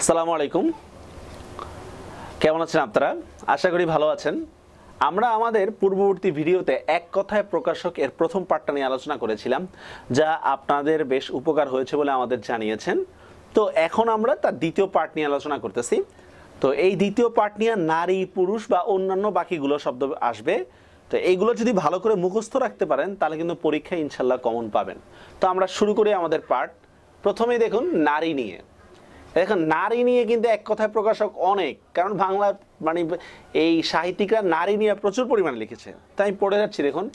আসসালামু আলাইকুম কেমন আছেন আপনারা আশা করি ভালো আছেন আমরা আমাদের পূর্ববর্তী ভিডিওতে এক কথায় প্রকাশক এর প্রথম পার্টটা নিয়ে আলোচনা করেছিলাম যা আপনাদের বেশ উপকার হয়েছে বলে আমাদের জানিয়েছেন তো এখন আমরা তার দ্বিতীয় পার্ট নিয়ে আলোচনা করতেছি তো এই দ্বিতীয় পার্ট নিয়ে নারী পুরুষ বা অন্যান্য বাকিগুলো শব্দ আসবে তো এইগুলো যদি ভালো করে মুখস্থ রাখতে পারেন তাহলে কিন্তু পরীক্ষায় ইনশাল্লাহ কমন পাবেন তো আমরা শুরু করি আমাদের পার্ট প্রথমেই দেখুন নারী নিয়ে এখন নারী নিয়ে কিন্তু এক কথায় প্রকাশক অনেক কারণ বাংলা মানে এই সাহিত্যিকরা নারী নিয়ে প্রচুর পরিমাণে লিখেছে তাই পড়ে যাচ্ছি দেখুন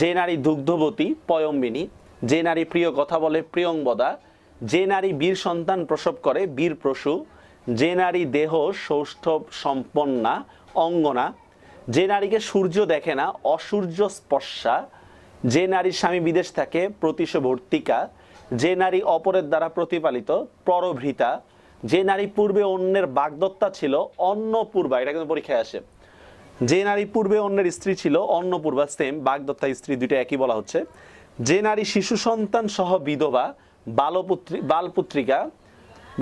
যে নারী দুগ্ধবতী পয়ম্বিনী যে নারী প্রিয় কথা বলে প্রিয়ংবদা যে নারী বীর সন্তান প্রসব করে বীর প্রসূ যে নারী দেহ সৌষ্ঠ সম্পন্না অঙ্গনা যে নারীকে সূর্য দেখে না অসূর্য স্পর্শা যে নারীর স্বামী বিদেশ থাকে প্রতিশভর্তিকা যে নারী অপরের দ্বারা প্রতিপালিত পরভৃতা যে নারী পূর্বে অন্যের বাগদত্তা ছিল অন্য পূর্বা এটা কিন্তু পরীক্ষায় আসে যে নারী পূর্বে অন্যের স্ত্রী ছিল অন্য পূর্বা সেম বাগদত্তা স্ত্রী দুইটা একই বলা হচ্ছে যে নারী শিশু সন্তান সহ বিধবা বালপুত্রী বালপুত্রিকা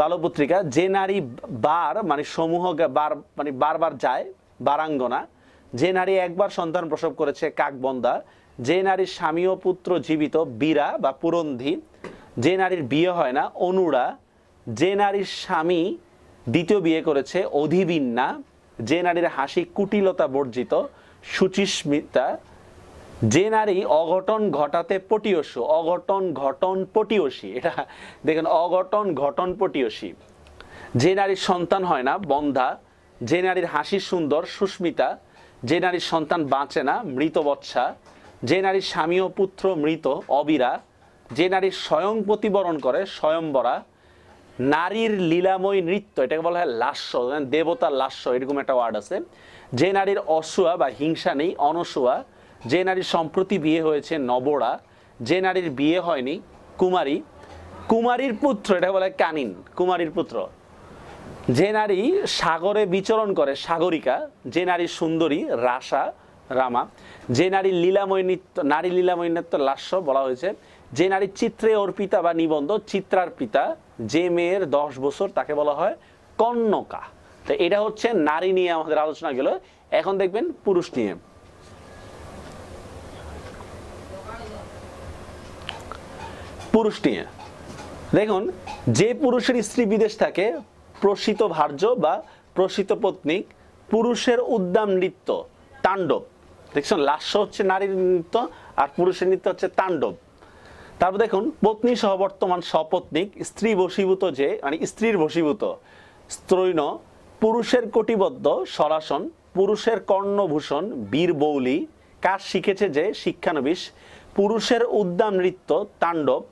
বালপুত্রিকা যে নারী বার মানে সমূহ বার মানে বারবার যায় বারাঙ্গনা যে নারী একবার সন্তান প্রসব করেছে কাকবন্দা যে নারীর স্বামী ও পুত্র জীবিত বীরা বা পুরন্ধি যে নারীর বিয়ে হয় না অনুরা যে নারীর স্বামী দ্বিতীয় বিয়ে করেছে অধিবিন্যা যে নারীর হাসি কুটিলতা বর্জিত সুচিস্মিতা যে নারী অঘটন ঘটাতে পটিয়সী অঘটন ঘটন পটিয়সী এটা দেখেন অঘটন ঘটন পটিয়সী যে নারীর সন্তান হয় না বন্ধা যে নারীর হাসি সুন্দর সুস্মিতা যে নারীর সন্তান বাঁচে না মৃত বৎসা যে নারীর স্বামী ও পুত্র মৃত অবিরা যে নারী স্বয়ং প্রতিবরণ করে স্বয়ম্বরা নারীর লীলাময় নৃত্য এটাকে বলা হয় লাস্য দেবতার লাস্য এরকম একটা ওয়ার্ড আছে যে নারীর অসুয়া বা হিংসা নেই অনসুয়া যে নারীর সম্প্রতি বিয়ে হয়েছে নবরা যে নারীর বিয়ে হয়নি কুমারী কুমারীর পুত্র এটা বলে কানিন কুমারীর পুত্র যে নারী সাগরে বিচরণ করে সাগরিকা যে নারী সুন্দরী রাসা রামা যে নারী লীলাময় নৃত্য নারী লীলাময় নৃত্য লাস্য বলা হয়েছে যে নারী চিত্রে অর্পিতা বা নিবন্ধ চিত্রার পিতা যে মেয়ের দশ বছর তাকে বলা হয় কন্যকা তো এটা হচ্ছে নারী নিয়ে আমাদের আলোচনা গেল এখন দেখবেন পুরুষ নিয়ে পুরুষ নিয়ে দেখুন যে পুরুষের স্ত্রী বিদেশ থাকে প্রসিত ভার্য বা প্রসিত পত্নী পুরুষের উদ্দাম নৃত্য তাণ্ডব দেখছেন লাস্য হচ্ছে নারীর নৃত্য আর পুরুষের নৃত্য হচ্ছে তাণ্ডব তারপর দেখুন পত্নী সহ বর্তমান সপত্নিক স্ত্রী বশীভূত যে মানে স্ত্রীর বশীভূত স্ত্রৈণ পুরুষের কোটিবদ্ধ সরাসন পুরুষের কর্ণভূষণ বীরবৌলি কাজ শিখেছে যে শিক্ষানবিশ পুরুষের উদ্যাম নৃত্য তাণ্ডব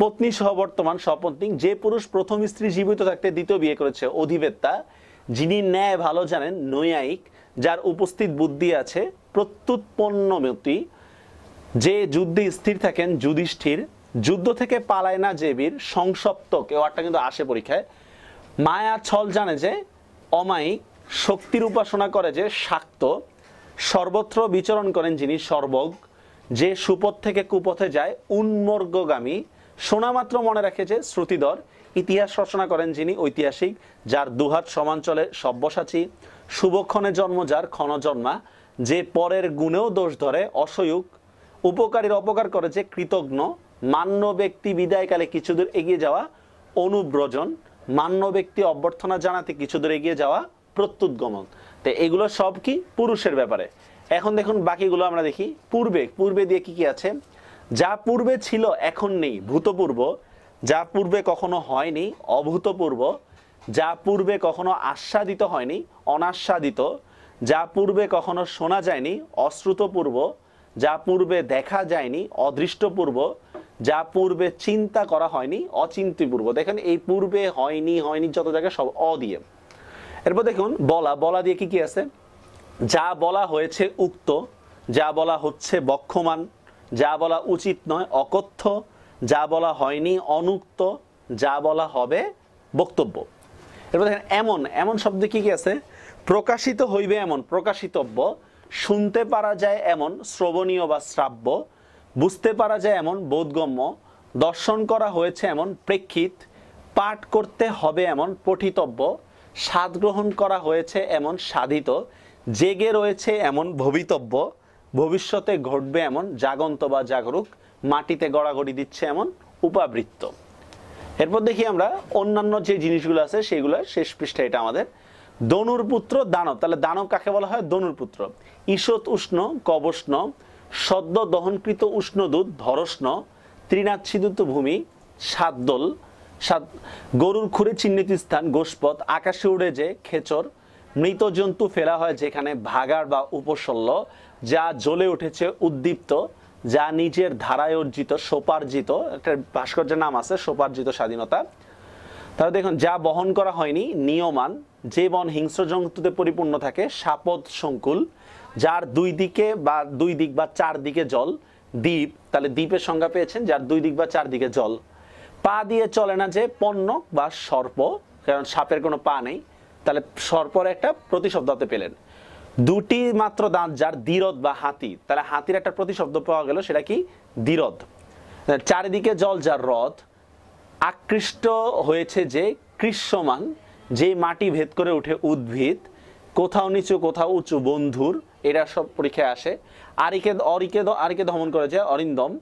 পত্নী সহ বর্তমান সপত্নিক যে পুরুষ প্রথম স্ত্রী জীবিত থাকতে দ্বিতীয় বিয়ে করেছে অধিবেত্তা যিনি ন্যায় ভালো জানেন নৈয়ায়িক যার উপস্থিত বুদ্ধি আছে প্রত্যুৎপন্নমতি যে যুদ্ধে স্থির থাকেন যুধিষ্ঠির যুদ্ধ থেকে পালায় না যে বীর সংসপ্তক একটা কিন্তু আসে পরীক্ষায় মায়া ছল জানে যে অমায়িক শক্তির উপাসনা করে যে শাক্ত সর্বত্র বিচরণ করেন যিনি সর্বগ যে সুপথ থেকে কুপথে যায় উন্মর্গগামী শোনামাত্র মনে রাখে যে শ্রুতিধর ইতিহাস রচনা করেন যিনি ঐতিহাসিক যার দুহাত সমাঞ্চলে সব্যসাচী শুভক্ষণে জন্ম যার ক্ষণজন্মা যে পরের গুণেও দোষ ধরে অসয়ুক উপকারীর অপকার করেছে কৃতজ্ঞ মান্য ব্যক্তি বিদায়কালে কিছুদূর এগিয়ে যাওয়া অনুব্রজন মান্য ব্যক্তি অভ্যর্থনা জানাতে কিছুদূর এগিয়ে যাওয়া প্রত্যুদ্গমন তো এগুলো সব কি পুরুষের ব্যাপারে এখন দেখুন বাকিগুলো আমরা দেখি পূর্বে পূর্বে দিয়ে কি কি আছে যা পূর্বে ছিল এখন নেই ভূতপূর্ব যা পূর্বে কখনো হয়নি অভূতপূর্ব যা পূর্বে কখনো আস্বাদিত হয়নি অনাস্বাদিত যা পূর্বে কখনো শোনা যায়নি অশ্রুতপূর্ব যা পূর্বে দেখা যায়নি অদৃষ্টপূর্ব যা পূর্বে চিন্তা করা হয়নি অচিন্তিপূর্ব দেখেন এই পূর্বে হয়নি হয়নি যত জায়গায় সব অ দিয়ে এরপর দেখুন বলা বলা দিয়ে কি কি আছে যা বলা হয়েছে উক্ত যা বলা হচ্ছে বক্ষমান যা বলা উচিত নয় অকথ্য যা বলা হয়নি অনুক্ত যা বলা হবে বক্তব্য এরপর দেখেন এমন এমন শব্দে কি কি আছে প্রকাশিত হইবে এমন প্রকাশিতব্য শুনতে পারা যায় এমন শ্রবণীয় বা শ্রাব্য বুঝতে পারা যায় এমন বোধগম্য দর্শন করা হয়েছে এমন প্রেক্ষিত পাঠ করতে হবে এমন পঠিতব্য স্বাদ গ্রহণ করা হয়েছে এমন সাধিত জেগে রয়েছে এমন ভবিতব্য ভবিষ্যতে ঘটবে এমন জাগন্ত বা জাগরুক মাটিতে গড়াগড়ি দিচ্ছে এমন উপাবৃত্ত এরপর দেখি আমরা অন্যান্য যে জিনিসগুলো আছে সেগুলো শেষ পৃষ্ঠা এটা আমাদের দনুর পুত্র দানব তাহলে দানব কাকে বলা হয় দনুর পুত্র ঈষৎ উষ্ণ কবষ্ণ সদ্য দহনকৃত উষ্ণ দুধ ধরষ্ণ ত্রিনাচ্ছিদুত ভূমি সাদ্দল সাত গরুর খুঁড়ে চিহ্নিত স্থান গোষ্পথ আকাশে উড়ে যে খেচর মৃত জন্তু ফেলা হয় যেখানে ভাগার বা উপশল্য যা জ্বলে উঠেছে উদ্দীপ্ত যা নিজের ধারায় অর্জিত সোপার্জিত একটা ভাস্কর্যের নাম আছে সোপার্জিত স্বাধীনতা তাহলে দেখুন যা বহন করা হয়নি নিয়মান যে বন হিংস্র জন্তুতে পরিপূর্ণ থাকে সাপদ সংকুল যার দুই দিকে বা দুই দিক বা চার দিকে জল দ্বীপ তাহলে দ্বীপের সংজ্ঞা পেয়েছেন যার দুই দিক বা চার দিকে জল পা দিয়ে চলে না যে পণ্য বা সর্প কারণ সাপের কোনো পা নেই তাহলে সর্পর একটা প্রতিশব্দতে পেলেন দুটি মাত্র দাঁত যার দ্বিরদ বা হাতি তাহলে হাতির একটা প্রতিশব্দ পাওয়া গেল সেটা কি দ্বিরদ চারিদিকে জল যার রথ আকৃষ্ট হয়েছে যে কৃষ্যমান যে মাটি ভেদ করে উঠে উদ্ভিদ কোথাও নিচু কোথাও উঁচু বন্ধুর এরা সব পরীক্ষায় আসে আরিকে অরিকে আরিকে দমন করে যায় অরিন্দম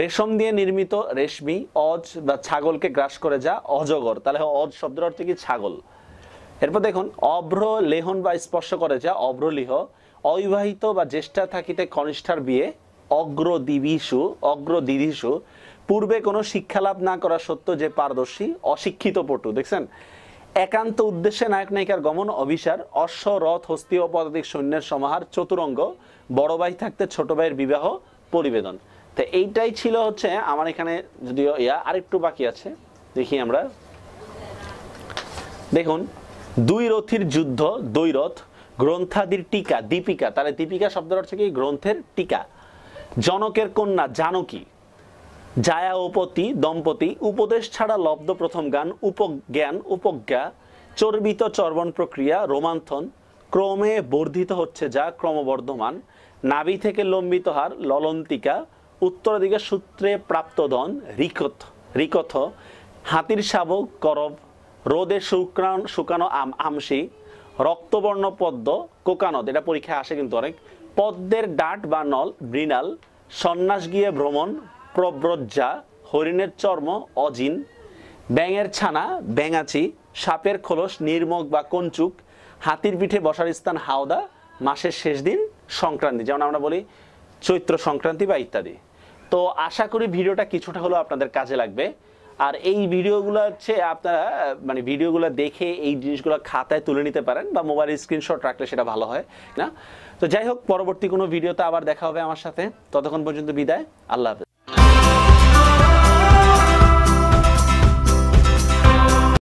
রেশম দিয়ে নির্মিত রেশমি অজ বা ছাগলকে গ্রাস করে যা অজগর তাহলে অজ শব্দের অর্থ কি ছাগল এরপর দেখুন অভ্র লেহন বা স্পর্শ করে যা অভ্রলিহ অবিবাহিত বা জ্যেষ্ঠা থাকিতে কনিষ্ঠার বিয়ে অগ্রদিবিষু অগ্রদিদিষু পূর্বে কোনো শিক্ষালাভ না করা সত্য যে পারদর্শী অশিক্ষিত পটু দেখছেন একান্ত উদ্দেশ্যে নায়ক নায়িকার গমন অভিসার অশ্ব রথ হস্তি পদাতিক সৈন্যের সমাহার চতুরঙ্গ বড় ভাই থাকতে ছোট ভাইয়ের বিবাহ পরিবেদন তো এইটাই ছিল হচ্ছে আমার এখানে যদিও ইয়া আরেকটু বাকি আছে দেখি আমরা দেখুন দুই রথির যুদ্ধ দৈরথ গ্রন্থাদির টিকা দীপিকা তাহলে দীপিকা শব্দের অর্থ কি গ্রন্থের টিকা জনকের কন্যা জানকী জায়া উপতি দম্পতি উপদেশ ছাড়া লব্ধ প্রথম গান উপজ্ঞান উপজ্ঞা চর্বিত চর্বণ প্রক্রিয়া রোমান্থন ক্রমে বর্ধিত হচ্ছে যা ক্রমবর্ধমান নাভি থেকে লম্বিত হার ললন্তিকা উত্তর দিকে সূত্রে ধন রিকথ রিকথ হাতির শাবক করব রোদে শুক্রাণ শুকানো আম আমসি রক্তবর্ণ পদ্ম কোকানদ এটা পরীক্ষায় আসে কিন্তু অনেক পদ্মের ডাট বা নল মৃণাল সন্ন্যাস গিয়ে ভ্রমণ প্রব্রজ্জা হরিণের চর্ম অজিন ব্যাঙের ছানা ব্যাঙাচি সাপের খোলস নির্মক বা কঞ্চুক হাতির পিঠে বসার স্থান হাওদা মাসের শেষ দিন সংক্রান্তি যেমন আমরা বলি চৈত্র সংক্রান্তি বা ইত্যাদি তো আশা করি ভিডিওটা কিছুটা হলেও আপনাদের কাজে লাগবে আর এই ভিডিওগুলো হচ্ছে আপনারা মানে ভিডিওগুলো দেখে এই জিনিসগুলো খাতায় তুলে নিতে পারেন বা মোবাইল স্ক্রিনশট রাখলে সেটা ভালো হয় না তো যাই হোক পরবর্তী কোনো ভিডিওতে আবার দেখা হবে আমার সাথে ততক্ষণ পর্যন্ত বিদায় আল্লাহ হাফেজ